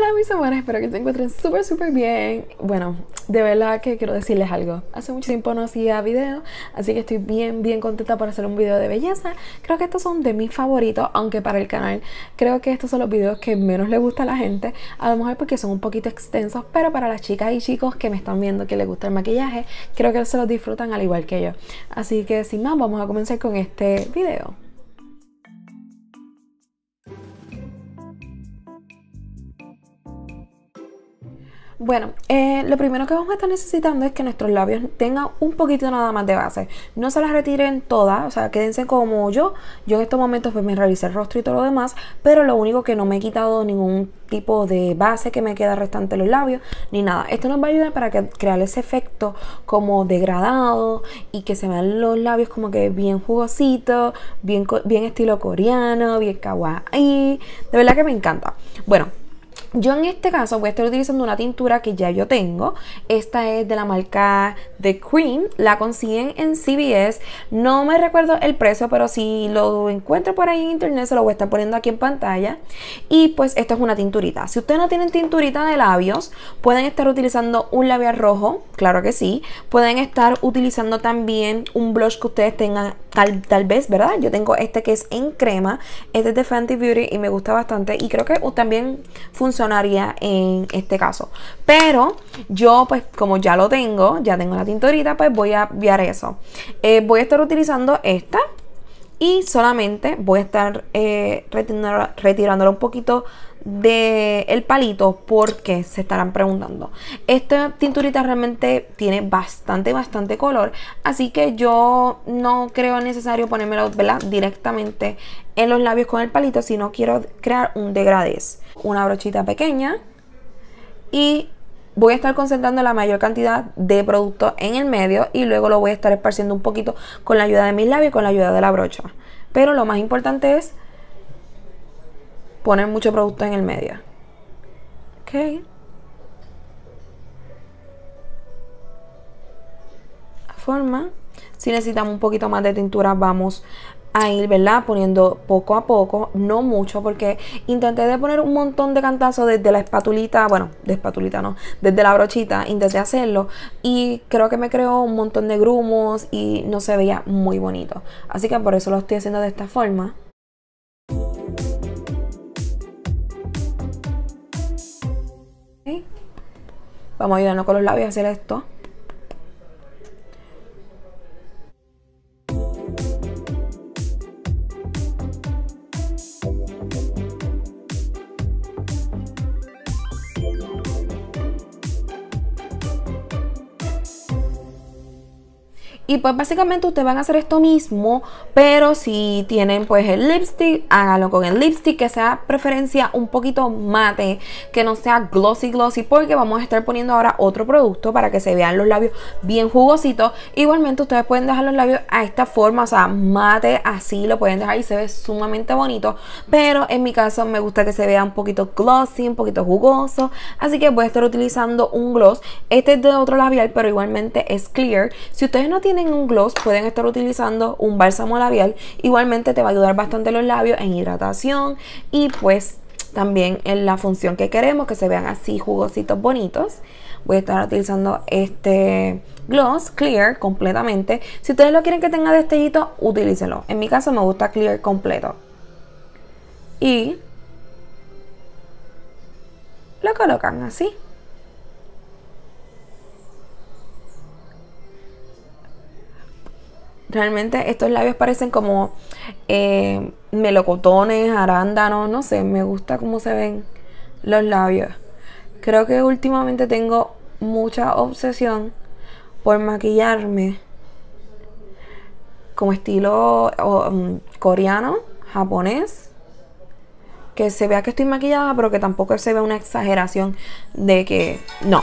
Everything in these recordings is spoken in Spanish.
Hola mis amores, espero que se encuentren súper súper bien Bueno, de verdad que quiero decirles algo Hace mucho tiempo no hacía video Así que estoy bien bien contenta por hacer un video de belleza Creo que estos son de mis favoritos Aunque para el canal creo que estos son los videos que menos le gusta a la gente A lo mejor porque son un poquito extensos Pero para las chicas y chicos que me están viendo que les gusta el maquillaje Creo que se los disfrutan al igual que yo Así que sin más vamos a comenzar con este video Bueno, eh, lo primero que vamos a estar necesitando es que nuestros labios tengan un poquito nada más de base. No se las retiren todas, o sea, quédense como yo. Yo en estos momentos pues me realicé el rostro y todo lo demás, pero lo único que no me he quitado ningún tipo de base que me queda restante los labios, ni nada. Esto nos va a ayudar para crear ese efecto como degradado y que se vean los labios como que bien jugositos, bien, bien estilo coreano, bien kawaii. De verdad que me encanta. Bueno, yo en este caso voy a estar utilizando una tintura que ya yo tengo. Esta es de la marca The Cream. La consiguen en CVS. No me recuerdo el precio, pero si lo encuentro por ahí en internet, se lo voy a estar poniendo aquí en pantalla. Y pues esta es una tinturita. Si ustedes no tienen tinturita de labios, pueden estar utilizando un labial rojo, claro que sí. Pueden estar utilizando también un blush que ustedes tengan Tal, vez, ¿verdad? Yo tengo este que es en crema, este es de Fenty Beauty y me gusta bastante y creo que también funcionaría en este caso. Pero yo pues como ya lo tengo, ya tengo la tintorita, pues voy a enviar eso. Eh, voy a estar utilizando esta, y solamente voy a estar eh, retirándolo un poquito del el palito porque se estarán preguntando. Esta tinturita realmente tiene bastante, bastante color, así que yo no creo necesario ponérmelo ¿verdad? directamente en los labios con el palito, si no quiero crear un degradés. Una brochita pequeña y voy a estar concentrando la mayor cantidad de producto en el medio y luego lo voy a estar esparciendo un poquito con la ayuda de mis labios y con la ayuda de la brocha. Pero lo más importante es poner mucho producto en el medio. Ok. Forma. Si necesitamos un poquito más de tintura, vamos a ir, ¿verdad? Poniendo poco a poco, no mucho, porque intenté de poner un montón de cantazo desde la espatulita, bueno, de espatulita no, desde la brochita, intenté hacerlo y creo que me creó un montón de grumos y no se veía muy bonito. Así que por eso lo estoy haciendo de esta forma. Vamos a ayudarnos con los labios a hacer esto. Y pues básicamente ustedes van a hacer esto mismo, pero si tienen pues el lipstick, háganlo con el lipstick que sea preferencia un poquito mate, que no sea glossy glossy, porque vamos a estar poniendo ahora otro producto para que se vean los labios bien jugositos. Igualmente ustedes pueden dejar los labios a esta forma, o sea, mate así lo pueden dejar y se ve sumamente bonito, pero en mi caso me gusta que se vea un poquito glossy, un poquito jugoso, así que voy a estar utilizando un gloss. Este es de otro labial, pero igualmente es clear. Si ustedes no tienen en un gloss, pueden estar utilizando un bálsamo labial. Igualmente te va a ayudar bastante los labios en hidratación y pues también en la función que queremos, que se vean así jugositos bonitos. Voy a estar utilizando este gloss clear completamente. Si ustedes lo quieren que tenga destellito, utilícelo, En mi caso me gusta clear completo. Y lo colocan así. Realmente estos labios parecen como eh, melocotones, arándanos, no sé, me gusta cómo se ven los labios. Creo que últimamente tengo mucha obsesión por maquillarme como estilo mm, coreano, japonés, que se vea que estoy maquillada, pero que tampoco se vea una exageración de que no.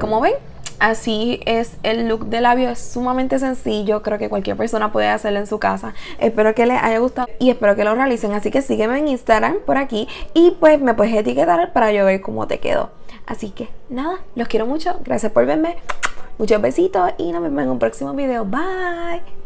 Como ven, Así es el look de labio, es sumamente sencillo, creo que cualquier persona puede hacerlo en su casa. Espero que les haya gustado y espero que lo realicen, así que sígueme en Instagram por aquí y pues me puedes etiquetar para yo ver cómo te quedó. Así que nada, los quiero mucho, gracias por verme, muchos besitos y nos vemos en un próximo video, bye.